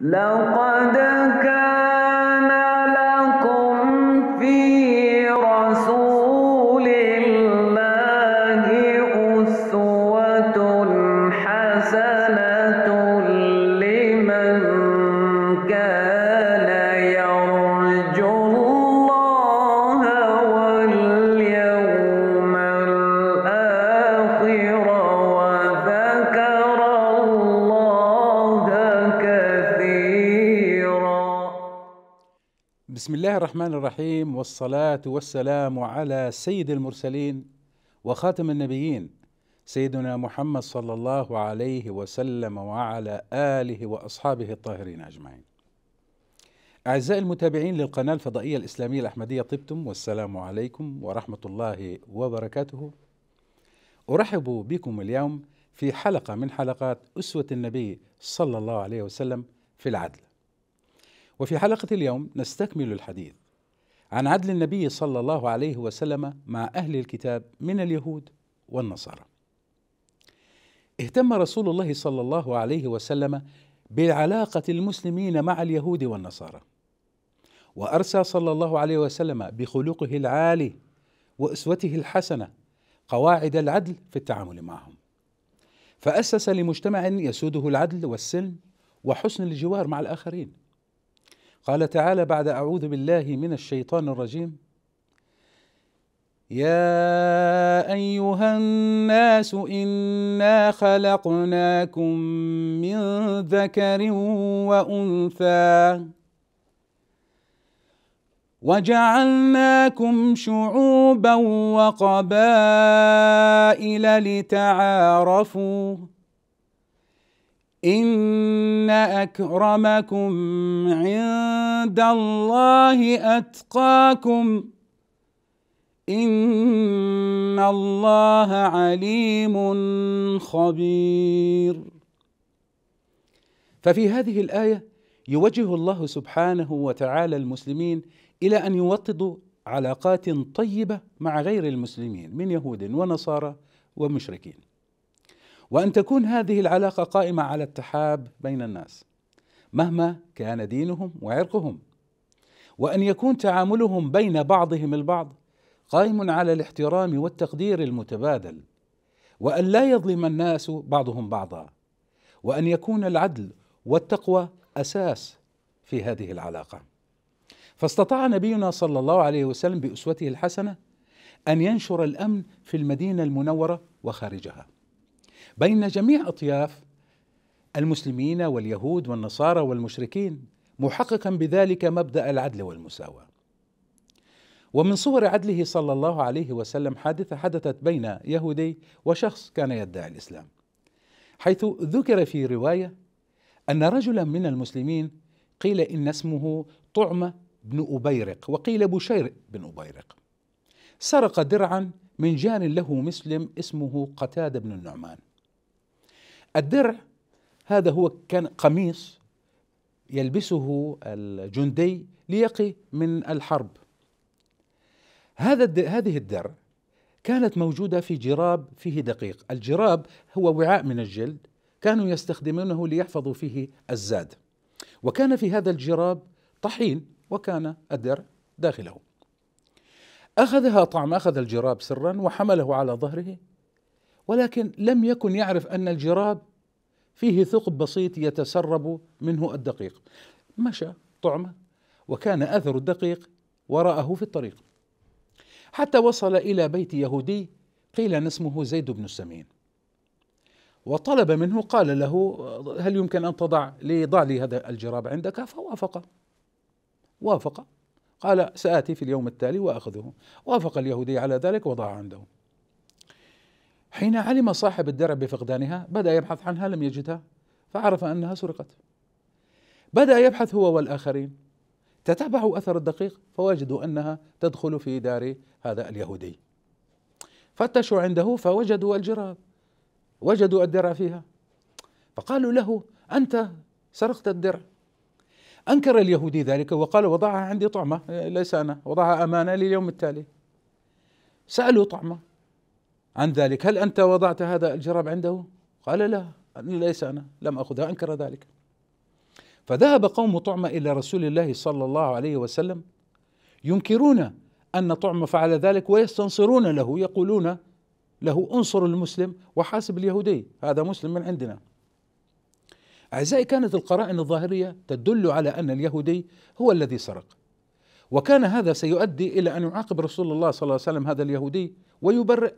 لقد كان بسم الله الرحمن الرحيم والصلاة والسلام على سيد المرسلين وخاتم النبيين سيدنا محمد صلى الله عليه وسلم وعلى آله وأصحابه الطاهرين أجمعين. أعزائي المتابعين للقناة الفضائية الإسلامية الأحمدية طبتم والسلام عليكم ورحمة الله وبركاته. أرحب بكم اليوم في حلقة من حلقات أسوة النبي صلى الله عليه وسلم في العدل. وفي حلقة اليوم نستكمل الحديث عن عدل النبي صلى الله عليه وسلم مع أهل الكتاب من اليهود والنصارى. اهتم رسول الله صلى الله عليه وسلم بعلاقة المسلمين مع اليهود والنصارى. وأرسى صلى الله عليه وسلم بخلقه العالي وأسوته الحسنة قواعد العدل في التعامل معهم. فأسس لمجتمع يسوده العدل والسلم وحسن الجوار مع الآخرين. قال تعالى بعد اعوذ بالله من الشيطان الرجيم يا ايها الناس انا خلقناكم من ذكر وانثى وجعلناكم شعوبا وقبائل لتعارفوا ان اكرمكم عند الله اتقاكم ان الله عليم خبير ففي هذه الايه يوجه الله سبحانه وتعالى المسلمين الى ان يوطدوا علاقات طيبه مع غير المسلمين من يهود ونصارى ومشركين وان تكون هذه العلاقه قائمه على التحاب بين الناس مهما كان دينهم وعرقهم وان يكون تعاملهم بين بعضهم البعض قائم على الاحترام والتقدير المتبادل وان لا يظلم الناس بعضهم بعضا وان يكون العدل والتقوى اساس في هذه العلاقه فاستطاع نبينا صلى الله عليه وسلم باسوته الحسنه ان ينشر الامن في المدينه المنوره وخارجها بين جميع أطياف المسلمين واليهود والنصارى والمشركين محققا بذلك مبدا العدل والمساواه. ومن صور عدله صلى الله عليه وسلم حادثه حدثت بين يهودي وشخص كان يدعي الاسلام. حيث ذكر في روايه ان رجلا من المسلمين قيل ان اسمه طعمه بن ابيرق وقيل بشير بن ابيرق. سرق درعا من جار له مسلم اسمه قتاده بن النعمان. الدرع هذا هو كان قميص يلبسه الجندي ليقي من الحرب هذا هذه الدرع كانت موجودة في جراب فيه دقيق الجراب هو وعاء من الجلد كانوا يستخدمونه ليحفظوا فيه الزاد وكان في هذا الجراب طحين وكان الدرع داخله أخذها طعم أخذ الجراب سرا وحمله على ظهره ولكن لم يكن يعرف أن الجراب فيه ثقب بسيط يتسرب منه الدقيق مشى طعمه وكان أثر الدقيق وراءه في الطريق حتى وصل إلى بيت يهودي قيل ان اسمه زيد بن السمين وطلب منه قال له هل يمكن أن تضع لي ضع لي هذا الجراب عندك فوافق وافق قال سآتي في اليوم التالي وأخذه وافق اليهودي على ذلك وضع عنده حين علم صاحب الدرع بفقدانها بدأ يبحث عنها لم يجدها فعرف أنها سرقت بدأ يبحث هو والآخرين تتبعوا أثر الدقيق فوجدوا أنها تدخل في دار هذا اليهودي فتشوا عنده فوجدوا الجراب وجدوا الدرع فيها فقالوا له أنت سرقت الدرع أنكر اليهودي ذلك وقال وضعها عندي طعمة ليس أنا وضعها أمانة لليوم التالي سألوا طعمة عن ذلك هل أنت وضعت هذا الجراب عنده؟ قال لا ليس أنا لم أخذها أنكر ذلك فذهب قوم طعمة إلى رسول الله صلى الله عليه وسلم ينكرون أن طعمة فعل ذلك ويستنصرون له يقولون له انصر المسلم وحاسب اليهودي هذا مسلم من عندنا أعزائي كانت القرائن الظاهرية تدل على أن اليهودي هو الذي سرق وكان هذا سيؤدي الى ان يعاقب رسول الله صلى الله عليه وسلم هذا اليهودي ويبرئ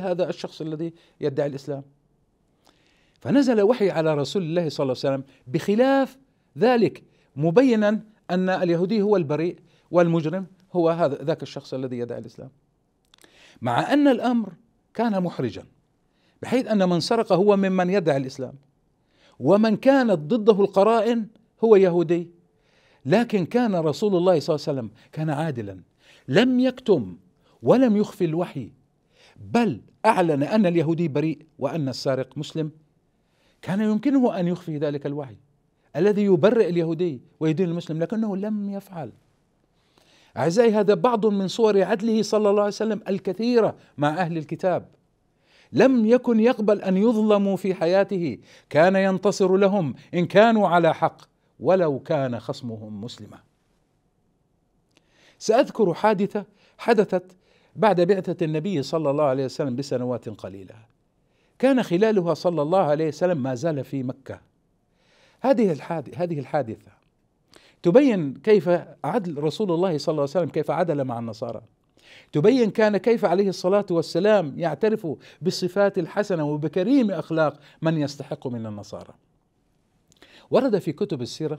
هذا الشخص الذي يدعي الاسلام. فنزل وحي على رسول الله صلى الله عليه وسلم بخلاف ذلك مبينا ان اليهودي هو البريء والمجرم هو هذا ذاك الشخص الذي يدعي الاسلام. مع ان الامر كان محرجا بحيث ان من سرق هو ممن يدعي الاسلام ومن كانت ضده القرائن هو يهودي لكن كان رسول الله صلى الله عليه وسلم كان عادلا لم يكتم ولم يخفي الوحي بل اعلن ان اليهودي بريء وان السارق مسلم كان يمكنه ان يخفي ذلك الوحي الذي يبرئ اليهودي ويدين المسلم لكنه لم يفعل اعزائي هذا بعض من صور عدله صلى الله عليه وسلم الكثيره مع اهل الكتاب لم يكن يقبل ان يظلموا في حياته كان ينتصر لهم ان كانوا على حق ولو كان خصمهم مسلما ساذكر حادثه حدثت بعد بعثه النبي صلى الله عليه وسلم بسنوات قليله كان خلالها صلى الله عليه وسلم ما زال في مكه هذه الحادثه هذه الحادثه تبين كيف عدل رسول الله صلى الله عليه وسلم كيف عدل مع النصارى تبين كان كيف عليه الصلاة والسلام يعترف بالصفات الحسنة وبكريم أخلاق من يستحق من النصارى ورد في كتب السيرة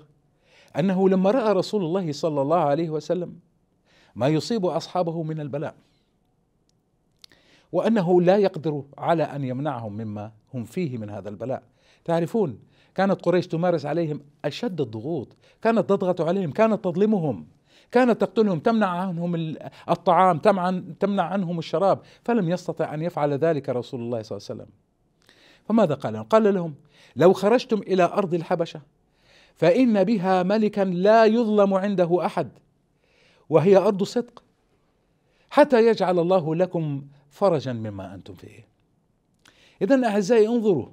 أنه لما رأى رسول الله صلى الله عليه وسلم ما يصيب أصحابه من البلاء وأنه لا يقدر على أن يمنعهم مما هم فيه من هذا البلاء تعرفون كانت قريش تمارس عليهم أشد الضغوط كانت تضغط عليهم كانت تظلمهم كانت تقتلهم تمنع عنهم الطعام تمنع عنهم الشراب فلم يستطع أن يفعل ذلك رسول الله صلى الله عليه وسلم فماذا قال لهم؟ قال لهم لو خرجتم إلى أرض الحبشة فإن بها ملكا لا يظلم عنده أحد وهي أرض صدق حتى يجعل الله لكم فرجا مما أنتم فيه إذا أعزائي انظروا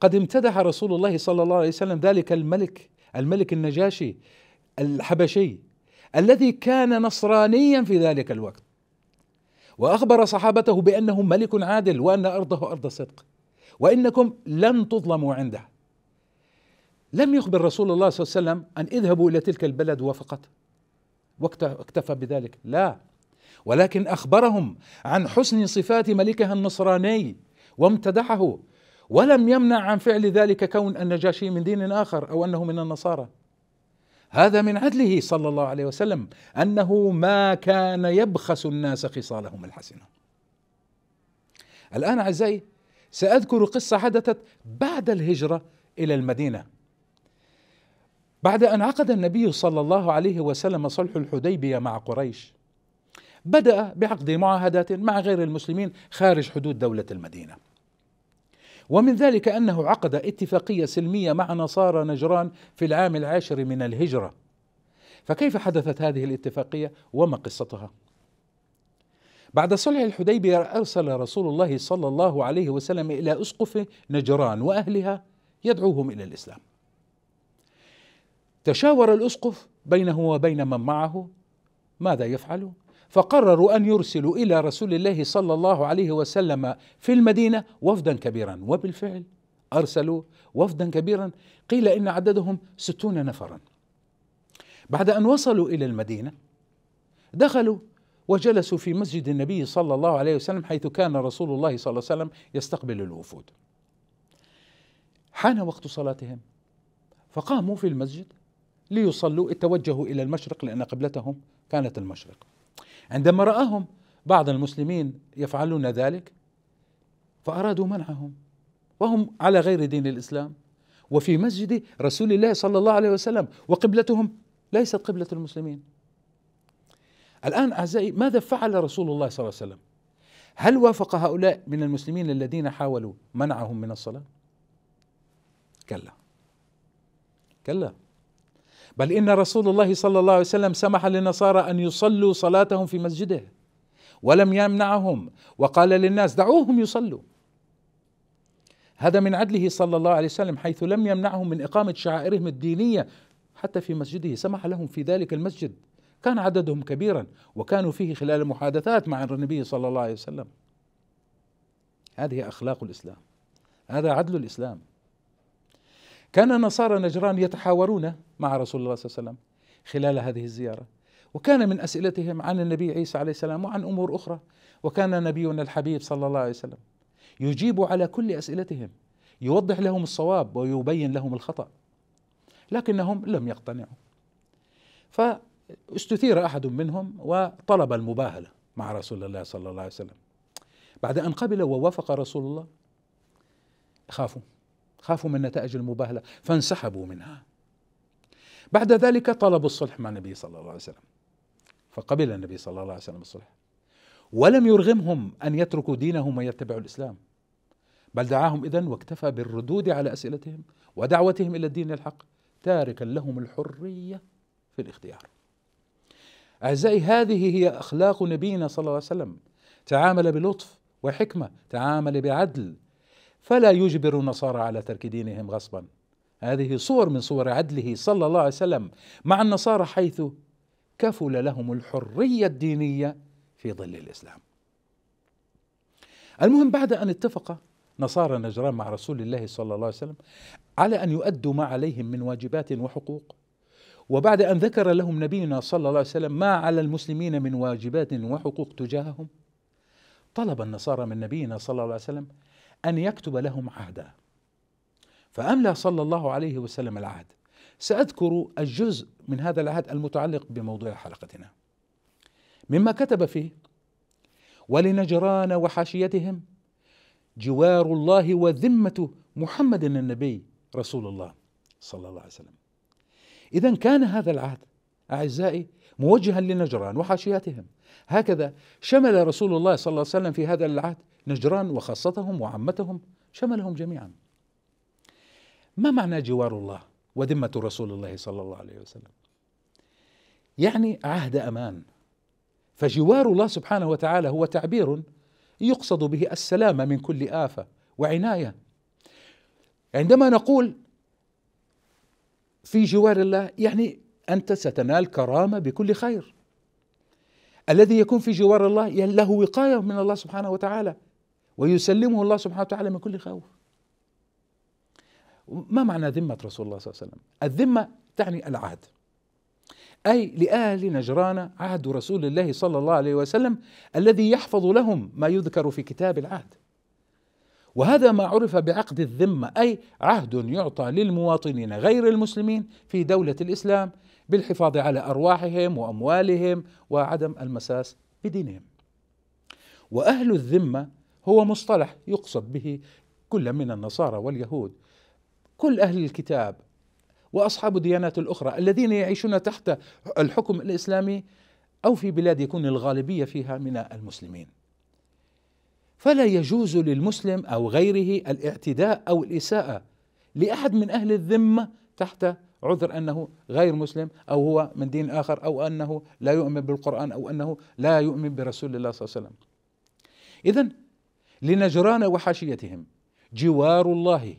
قد امتدح رسول الله صلى الله عليه وسلم ذلك الملك الملك النجاشي الحبشي الذي كان نصرانيا في ذلك الوقت واخبر صحابته بانه ملك عادل وان ارضه ارض صدق وانكم لن تظلموا عنده لم يخبر رسول الله صلى الله عليه وسلم ان اذهبوا الى تلك البلد وفقط واكتفى بذلك لا ولكن اخبرهم عن حسن صفات ملكها النصراني وامتدحه ولم يمنع عن فعل ذلك كون النجاشي من دين اخر او انه من النصارى هذا من عدله صلى الله عليه وسلم انه ما كان يبخس الناس خصالهم الحسنه الان اعزائي سأذكر قصة حدثت بعد الهجرة إلى المدينة بعد أن عقد النبي صلى الله عليه وسلم صلح الحديبية مع قريش بدأ بعقد معاهدات مع غير المسلمين خارج حدود دولة المدينة ومن ذلك أنه عقد اتفاقية سلمية مع نصارى نجران في العام العاشر من الهجرة فكيف حدثت هذه الاتفاقية وما قصتها؟ بعد صلح الحديبية أرسل رسول الله صلى الله عليه وسلم إلى أسقف نجران وأهلها يدعوهم إلى الإسلام تشاور الأسقف بينه وبين من معه ماذا يفعل فقرروا أن يرسلوا إلى رسول الله صلى الله عليه وسلم في المدينة وفدا كبيرا وبالفعل أرسلوا وفدا كبيرا قيل إن عددهم ستون نفرا بعد أن وصلوا إلى المدينة دخلوا وجلسوا في مسجد النبي صلى الله عليه وسلم حيث كان رسول الله صلى الله عليه وسلم يستقبل الوفود حان وقت صلاتهم فقاموا في المسجد ليصلوا اتوجهوا الى المشرق لان قبلتهم كانت المشرق عندما راهم بعض المسلمين يفعلون ذلك فارادوا منعهم وهم على غير دين الاسلام وفي مسجد رسول الله صلى الله عليه وسلم وقبلتهم ليست قبله المسلمين الآن أعزائي ماذا فعل رسول الله صلى الله عليه وسلم هل وافق هؤلاء من المسلمين الذين حاولوا منعهم من الصلاة كلا كلا بل إن رسول الله صلى الله عليه وسلم سمح للنصارى أن يصلوا صلاتهم في مسجده ولم يمنعهم وقال للناس دعوهم يصلوا هذا من عدله صلى الله عليه وسلم حيث لم يمنعهم من إقامة شعائرهم الدينية حتى في مسجده سمح لهم في ذلك المسجد كان عددهم كبيرا وكانوا فيه خلال المحادثات مع النبي صلى الله عليه وسلم هذه اخلاق الاسلام هذا عدل الاسلام كان نصارى نجران يتحاورون مع رسول الله صلى الله عليه وسلم خلال هذه الزياره وكان من اسئلتهم عن النبي عيسى عليه السلام وعن امور اخرى وكان نبينا الحبيب صلى الله عليه وسلم يجيب على كل اسئلتهم يوضح لهم الصواب ويبين لهم الخطا لكنهم لم يقتنعوا استثير احد منهم وطلب المباهله مع رسول الله صلى الله عليه وسلم بعد ان قبل ووافق رسول الله خافوا خافوا من نتائج المباهله فانسحبوا منها بعد ذلك طلبوا الصلح مع النبي صلى الله عليه وسلم فقبل النبي صلى الله عليه وسلم الصلح ولم يرغمهم ان يتركوا دينهم ويتبعوا الاسلام بل دعاهم اذن واكتفى بالردود على اسئلتهم ودعوتهم الى الدين الحق تاركا لهم الحريه في الاختيار أعزائي هذه هي أخلاق نبينا صلى الله عليه وسلم تعامل بلطف وحكمة تعامل بعدل فلا يجبر النصارى على ترك دينهم غصبا هذه صور من صور عدله صلى الله عليه وسلم مع النصارى حيث كفل لهم الحرية الدينية في ظل الإسلام المهم بعد أن اتفق نصارى نجران مع رسول الله صلى الله عليه وسلم على أن يؤدوا ما عليهم من واجبات وحقوق وبعد أن ذكر لهم نبينا صلى الله عليه وسلم ما على المسلمين من واجبات وحقوق تجاههم طلب النصارى من نبينا صلى الله عليه وسلم أن يكتب لهم عهدا فأملى صلى الله عليه وسلم العهد سأذكر الجزء من هذا العهد المتعلق بموضوع حلقتنا مما كتب فيه ولنجران وحاشيتهم جوار الله وذمة محمد النبي رسول الله صلى الله عليه وسلم إذا كان هذا العهد أعزائي موجها لنجران وحاشياتهم هكذا شمل رسول الله صلى الله عليه وسلم في هذا العهد نجران وخاصتهم وعمتهم شملهم جميعا ما معنى جوار الله وذمة رسول الله صلى الله عليه وسلم يعني عهد أمان فجوار الله سبحانه وتعالى هو تعبير يقصد به السلامة من كل آفة وعناية عندما نقول في جوار الله يعني انت ستنال كرامه بكل خير الذي يكون في جوار الله يعني له وقايه من الله سبحانه وتعالى ويسلمه الله سبحانه وتعالى من كل خوف ما معنى ذمه رسول الله صلى الله عليه وسلم الذمه تعني العهد أي لأهل نجران عهد رسول الله صلى الله عليه وسلم الذي يحفظ لهم ما يذكر في كتاب العهد وهذا ما عرف بعقد الذمه اي عهد يعطى للمواطنين غير المسلمين في دوله الاسلام بالحفاظ على ارواحهم واموالهم وعدم المساس بدينهم. واهل الذمه هو مصطلح يقصد به كل من النصارى واليهود كل اهل الكتاب واصحاب الديانات الاخرى الذين يعيشون تحت الحكم الاسلامي او في بلاد يكون الغالبيه فيها من المسلمين. فلا يجوز للمسلم او غيره الاعتداء او الاساءه لاحد من اهل الذمه تحت عذر انه غير مسلم او هو من دين اخر او انه لا يؤمن بالقران او انه لا يؤمن برسول الله صلى الله عليه وسلم. اذا لنجران وحاشيتهم جوار الله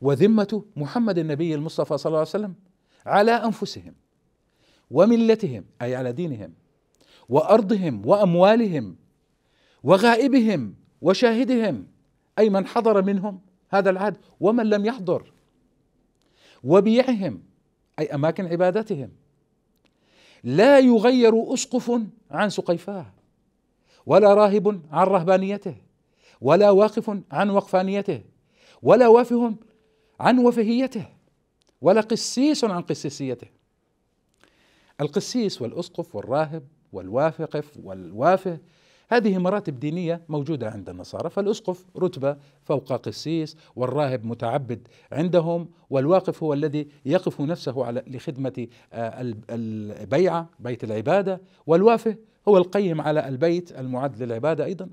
وذمه محمد النبي المصطفى صلى الله عليه وسلم على انفسهم وملتهم اي على دينهم وارضهم واموالهم وغائبهم وشاهدهم أي من حضر منهم هذا العهد ومن لم يحضر وبيعهم أي أماكن عبادتهم لا يغير أسقف عن سقيفاه ولا راهب عن رهبانيته ولا واقف عن وقفانيته ولا وافه عن وفهيته ولا قسيس عن قسيسيته القسيس والأسقف والراهب والوافقف والوافه هذه مراتب دينية موجودة عند النصارى فالأسقف رتبة فوق قسيس والراهب متعبد عندهم والواقف هو الذي يقف نفسه على لخدمة آه، البيعة بيت العبادة والوافه هو القيم على البيت المعد للعبادة أيضا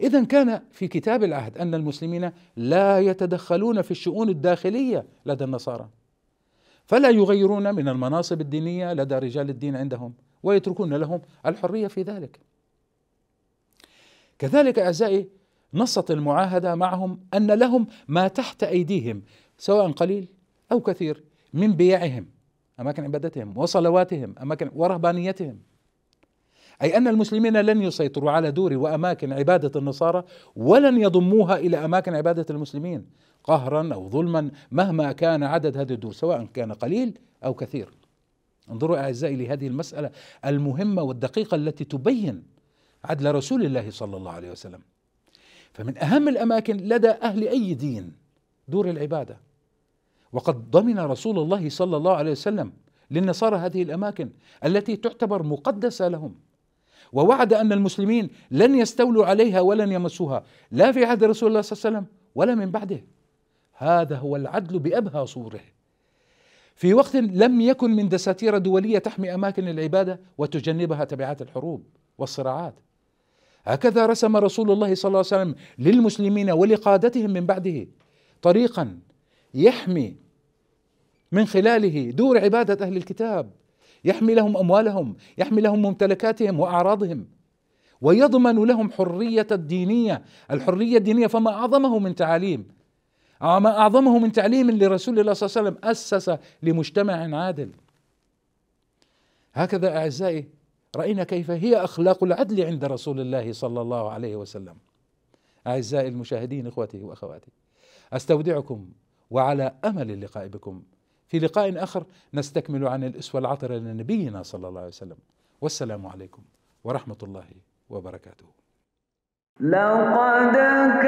إذا كان في كتاب العهد أن المسلمين لا يتدخلون في الشؤون الداخلية لدى النصارى فلا يغيرون من المناصب الدينية لدى رجال الدين عندهم ويتركون لهم الحرية في ذلك كذلك أعزائي نصت المعاهدة معهم أن لهم ما تحت أيديهم سواء قليل أو كثير من بيعهم أماكن عبادتهم وصلواتهم أماكن ورهبانيتهم أي أن المسلمين لن يسيطروا على دور وأماكن عبادة النصارى ولن يضموها إلى أماكن عبادة المسلمين قهرا أو ظلما مهما كان عدد هذه الدور سواء كان قليل أو كثير انظروا أعزائي لهذه المسألة المهمة والدقيقة التي تبين عدل رسول الله صلى الله عليه وسلم فمن اهم الاماكن لدى اهل اي دين دور العباده وقد ضمن رسول الله صلى الله عليه وسلم للنصارى هذه الاماكن التي تعتبر مقدسه لهم ووعد ان المسلمين لن يستولوا عليها ولن يمسوها لا في عهد رسول الله صلى الله عليه وسلم ولا من بعده هذا هو العدل بابهى صوره في وقت لم يكن من دساتير دوليه تحمي اماكن العباده وتجنبها تبعات الحروب والصراعات هكذا رسم رسول الله صلى الله عليه وسلم للمسلمين ولقادتهم من بعده طريقا يحمي من خلاله دور عباده اهل الكتاب يحمي لهم اموالهم يحمي لهم ممتلكاتهم واعراضهم ويضمن لهم حريه الدينيه الحريه الدينيه فما اعظمه من تعاليم ما اعظمه من تعليم لرسول الله صلى الله عليه وسلم اسس لمجتمع عادل هكذا اعزائي راينا كيف هي اخلاق العدل عند رسول الله صلى الله عليه وسلم اعزائي المشاهدين اخوتي واخواتي استودعكم وعلى امل اللقاء بكم في لقاء اخر نستكمل عن الاسوه العطره لنبينا صلى الله عليه وسلم والسلام عليكم ورحمه الله وبركاته لقد